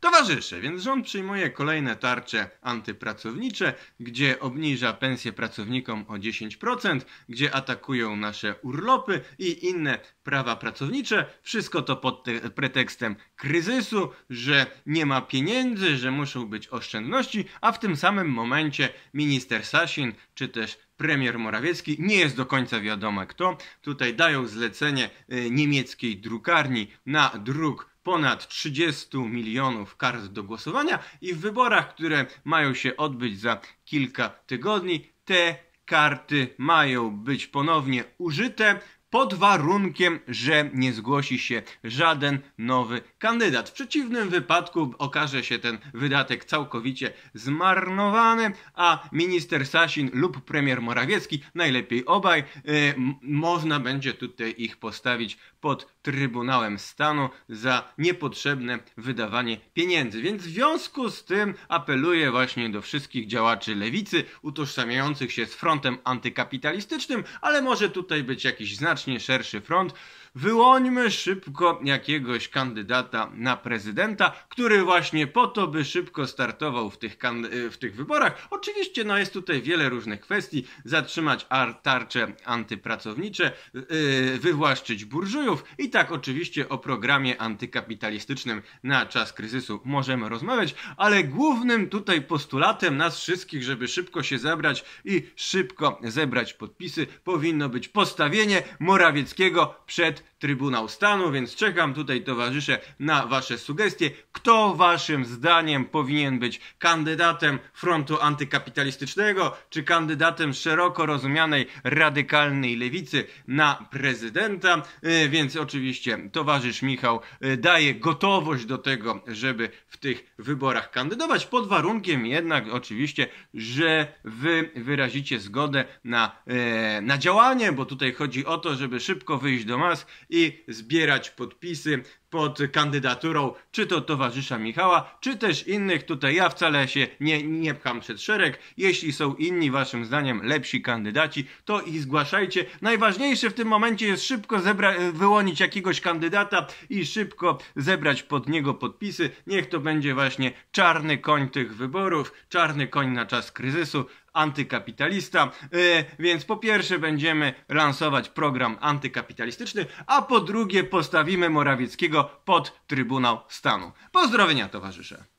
towarzyszy, więc rząd przyjmuje kolejne tarcze antypracownicze, gdzie obniża pensje pracownikom o 10%, gdzie atakują nasze urlopy i inne prawa pracownicze. Wszystko to pod pretekstem kryzysu, że nie ma pieniędzy, że muszą być oszczędności, a w tym samym momencie minister Sasin czy też premier Morawiecki, nie jest do końca wiadomo kto. Tutaj dają zlecenie y, niemieckiej drukarni na druk ponad 30 milionów kart do głosowania i w wyborach, które mają się odbyć za kilka tygodni, te karty mają być ponownie użyte pod warunkiem, że nie zgłosi się żaden nowy kandydat. W przeciwnym wypadku okaże się ten wydatek całkowicie zmarnowany, a minister Sasin lub premier Morawiecki, najlepiej obaj, yy, można będzie tutaj ich postawić pod Trybunałem Stanu za niepotrzebne wydawanie pieniędzy. Więc w związku z tym apeluję właśnie do wszystkich działaczy lewicy utożsamiających się z frontem antykapitalistycznym, ale może tutaj być jakiś znaczny znacznie szerszy front. Wyłońmy szybko jakiegoś kandydata na prezydenta, który właśnie po to, by szybko startował w tych, y, w tych wyborach. Oczywiście no, jest tutaj wiele różnych kwestii. Zatrzymać tarcze antypracownicze, yy, wywłaszczyć burżujów i tak oczywiście o programie antykapitalistycznym na czas kryzysu możemy rozmawiać, ale głównym tutaj postulatem nas wszystkich, żeby szybko się zebrać i szybko zebrać podpisy, powinno być postawienie Morawieckiego przed Trybunał Stanu, więc czekam tutaj towarzysze na wasze sugestie. Kto waszym zdaniem powinien być kandydatem frontu antykapitalistycznego, czy kandydatem szeroko rozumianej radykalnej lewicy na prezydenta? Y, więc oczywiście towarzysz Michał y, daje gotowość do tego, żeby w tych wyborach kandydować, pod warunkiem jednak oczywiście, że wy wyrazicie zgodę na, y, na działanie, bo tutaj chodzi o to, żeby szybko wyjść do mas, i zbierać podpisy pod kandydaturą czy to towarzysza Michała, czy też innych. Tutaj ja wcale się nie, nie pcham przed szereg. Jeśli są inni waszym zdaniem lepsi kandydaci, to ich zgłaszajcie. Najważniejsze w tym momencie jest szybko zebra- wyłonić jakiegoś kandydata i szybko zebrać pod niego podpisy. Niech to będzie właśnie czarny koń tych wyborów, czarny koń na czas kryzysu, antykapitalista. Y, więc po pierwsze będziemy lansować program antykapitalistyczny, a po drugie postawimy Morawieckiego pod Trybunał Stanu. Pozdrowienia towarzysze.